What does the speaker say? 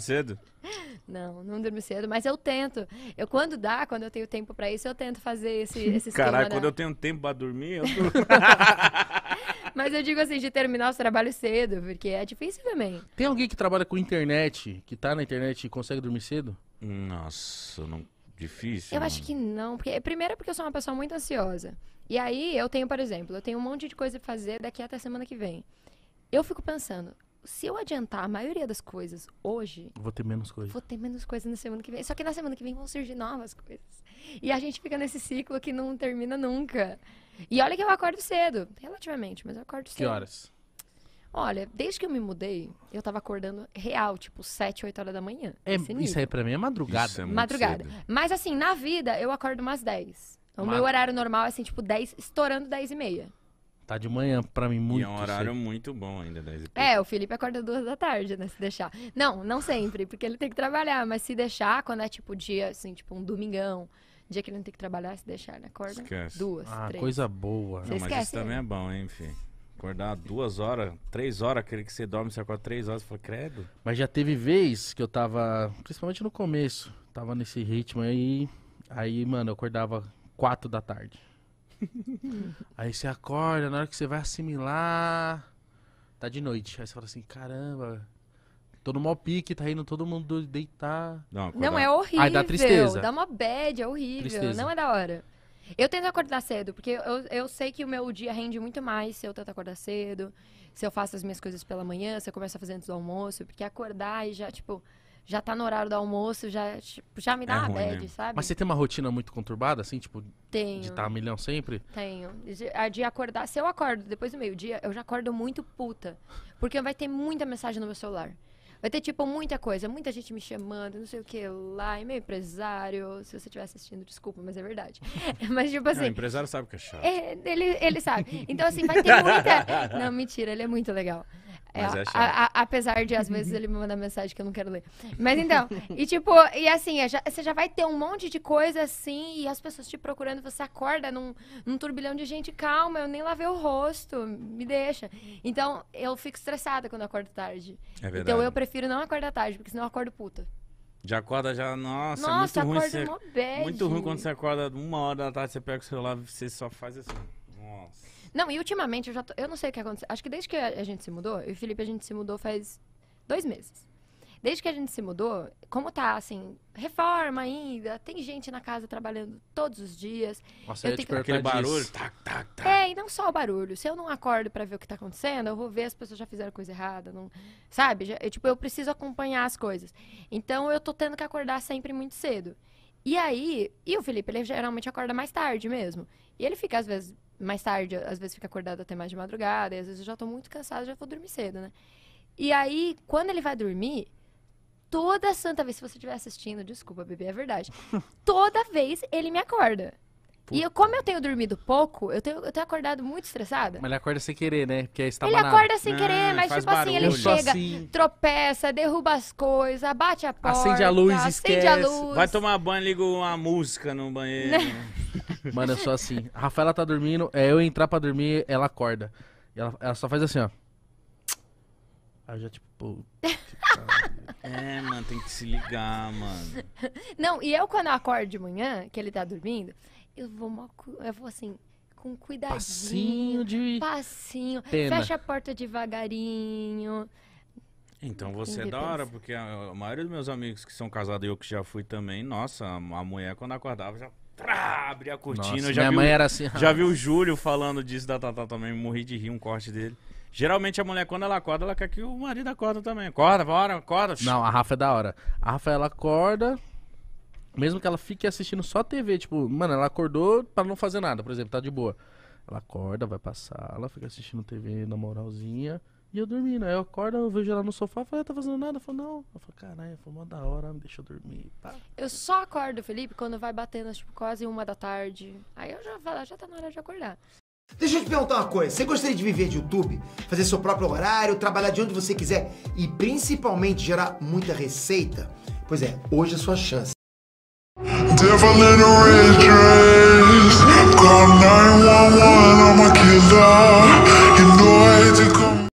cedo? Não, não durmo cedo, mas eu tento. Eu quando dá, quando eu tenho tempo para isso, eu tento fazer esse esse Caralho, né? quando da... eu tenho tempo para dormir, eu durmo. mas eu digo assim, de terminar os trabalhos cedo, porque é difícil também. Tem alguém que trabalha com internet, que tá na internet e consegue dormir cedo? Nossa, não difícil. Eu mano. acho que não, porque primeiro porque eu sou uma pessoa muito ansiosa. E aí eu tenho, por exemplo, eu tenho um monte de coisa para fazer daqui até semana que vem. Eu fico pensando, se eu adiantar a maioria das coisas hoje. Vou ter menos coisas. Vou ter menos coisas na semana que vem. Só que na semana que vem vão surgir novas coisas. E a gente fica nesse ciclo que não termina nunca. E olha que eu acordo cedo, relativamente, mas eu acordo cedo. Que horas? Olha, desde que eu me mudei, eu tava acordando real, tipo, 7, 8 horas da manhã. É, isso aí pra mim é madrugada. É madrugada. Cedo. Mas assim, na vida, eu acordo umas 10. O Mad... meu horário normal é assim, tipo, 10, estourando 10 e meia. Tá de manhã pra mim muito. E é um horário muito bom ainda, 10 É, o Felipe acorda duas da tarde, né? Se deixar. Não, não sempre, porque ele tem que trabalhar, mas se deixar, quando é tipo dia, assim, tipo um domingão, dia que ele não tem que trabalhar, se deixar, né? Acorda esquece. duas, ah, três. coisa boa. Não, mas esquece, isso né? também é bom, hein, filho? Acordar duas horas, três horas, aquele que você dorme, você acorda três horas, você fala, credo. Mas já teve vez que eu tava, principalmente no começo, tava nesse ritmo aí, aí, mano, eu acordava quatro da tarde aí você acorda, na hora que você vai assimilar, tá de noite. Aí você fala assim, caramba, Tô no mó pique, tá indo todo mundo deitar. Não, não é horrível. Aí dá tristeza. Dá uma bad, é horrível. Tristeza. Não é da hora. Eu tento acordar cedo, porque eu, eu sei que o meu dia rende muito mais se eu tento acordar cedo, se eu faço as minhas coisas pela manhã, se eu começo a fazer antes do almoço, porque acordar e já, tipo, já tá no horário do almoço, já, tipo, já me dá é uma ruim, né? bad, né? sabe? Mas você tem uma rotina muito conturbada, assim, tipo, Tenho. de tá estar a milhão sempre? Tenho. A de acordar, se eu acordo depois do meio-dia, eu já acordo muito puta. Porque vai ter muita mensagem no meu celular. Vai ter, tipo, muita coisa, muita gente me chamando, não sei o que lá, e meu empresário, se você estiver assistindo, desculpa, mas é verdade. mas, tipo assim. o empresário sabe o que é chato. É, ele, ele sabe. Então, assim, vai ter muita. não, mentira, ele é muito legal. É, é, a, a, apesar de às vezes ele me mandar mensagem que eu não quero ler. Mas então, e tipo, e assim, é já, você já vai ter um monte de coisa assim, e as pessoas te procurando, você acorda num, num turbilhão de gente, calma, eu nem lavei o rosto, me deixa. Então, eu fico estressada quando acordo tarde. É verdade. Então eu prefiro não acordar tarde, porque senão eu acordo puta. Já acorda já, nossa, é nossa muito ruim. Você, muito ruim quando você acorda uma hora da tarde, você pega o celular, você só faz assim. Nossa. Não, e ultimamente eu já tô, Eu não sei o que aconteceu. Acho que desde que a gente se mudou, eu e o Felipe a gente se mudou faz dois meses. Desde que a gente se mudou, como tá assim, reforma ainda, tem gente na casa trabalhando todos os dias. Nossa, eu, eu tenho que... aquele barulho, tac, tá, tac, tá, tac. Tá. É, e não só o barulho. Se eu não acordo para ver o que tá acontecendo, eu vou ver as pessoas já fizeram coisa errada, não, sabe? Já, eu, tipo, eu preciso acompanhar as coisas. Então eu tô tendo que acordar sempre muito cedo. E aí, e o Felipe, ele geralmente acorda mais tarde mesmo. E ele fica, às vezes, mais tarde, às vezes fica acordado até mais de madrugada, e às vezes eu já tô muito cansado, já vou dormir cedo, né? E aí, quando ele vai dormir, toda santa vez, se você estiver assistindo, desculpa, bebê, é verdade. toda vez ele me acorda. Tipo, e eu, como eu tenho dormido pouco, eu tenho, eu tenho acordado muito estressada. Mas ele acorda sem querer, né? Porque é Ele acorda sem querer, ah, mas tipo barulho. assim, ele chega, assim... tropeça, derruba as coisas, bate a porta. Acende a luz, esquece. A luz. Vai tomar banho, liga uma música no banheiro. Mano, eu sou assim. A Rafaela tá dormindo, é eu entrar pra dormir, ela acorda. Ela, ela só faz assim, ó. Aí eu já tipo, pô. é, mano, tem que se ligar, mano. Não, e eu quando eu acordo de manhã, que ele tá dormindo, eu vou, eu vou assim, com cuidadinho. Passinho de. Passinho. Pena. Fecha a porta devagarinho. Então você é da hora, porque a, maioria dos meus amigos que são casados e eu que já fui também, nossa, a, mulher quando acordava já prá, abria a cortina. Nossa, já minha mãe era assim. Já vi o Júlio falando disso da Tatá também, morri de rir um corte dele. Geralmente a mulher, quando ela acorda, ela quer que o marido acorda também. Acorda, bora, acorda. Não, a Rafa é da hora. A Rafa, ela acorda, mesmo que ela fique assistindo só TV, tipo, mano, ela acordou para não fazer nada, por exemplo, tá de boa. Ela acorda, vai pra sala, fica assistindo TV na moralzinha. E eu dormindo. Aí eu acordo, eu vejo ela no sofá, falei, ah, tá fazendo nada? Eu falo, não. Eu falei, caralho, foi uma da hora, me eu dormir. Pá. Eu só acordo, Felipe, quando vai batendo, tipo, quase uma da tarde. Aí eu já falo, ah, já tá na hora de acordar. Deixa eu te perguntar uma coisa. Você gostaria de viver de YouTube? Fazer seu próprio horário, trabalhar de onde você quiser e principalmente gerar muita receita? Pois é, hoje é a sua chance. Devil in a red dress. Call 911, I'm a killer. You know I hate to call.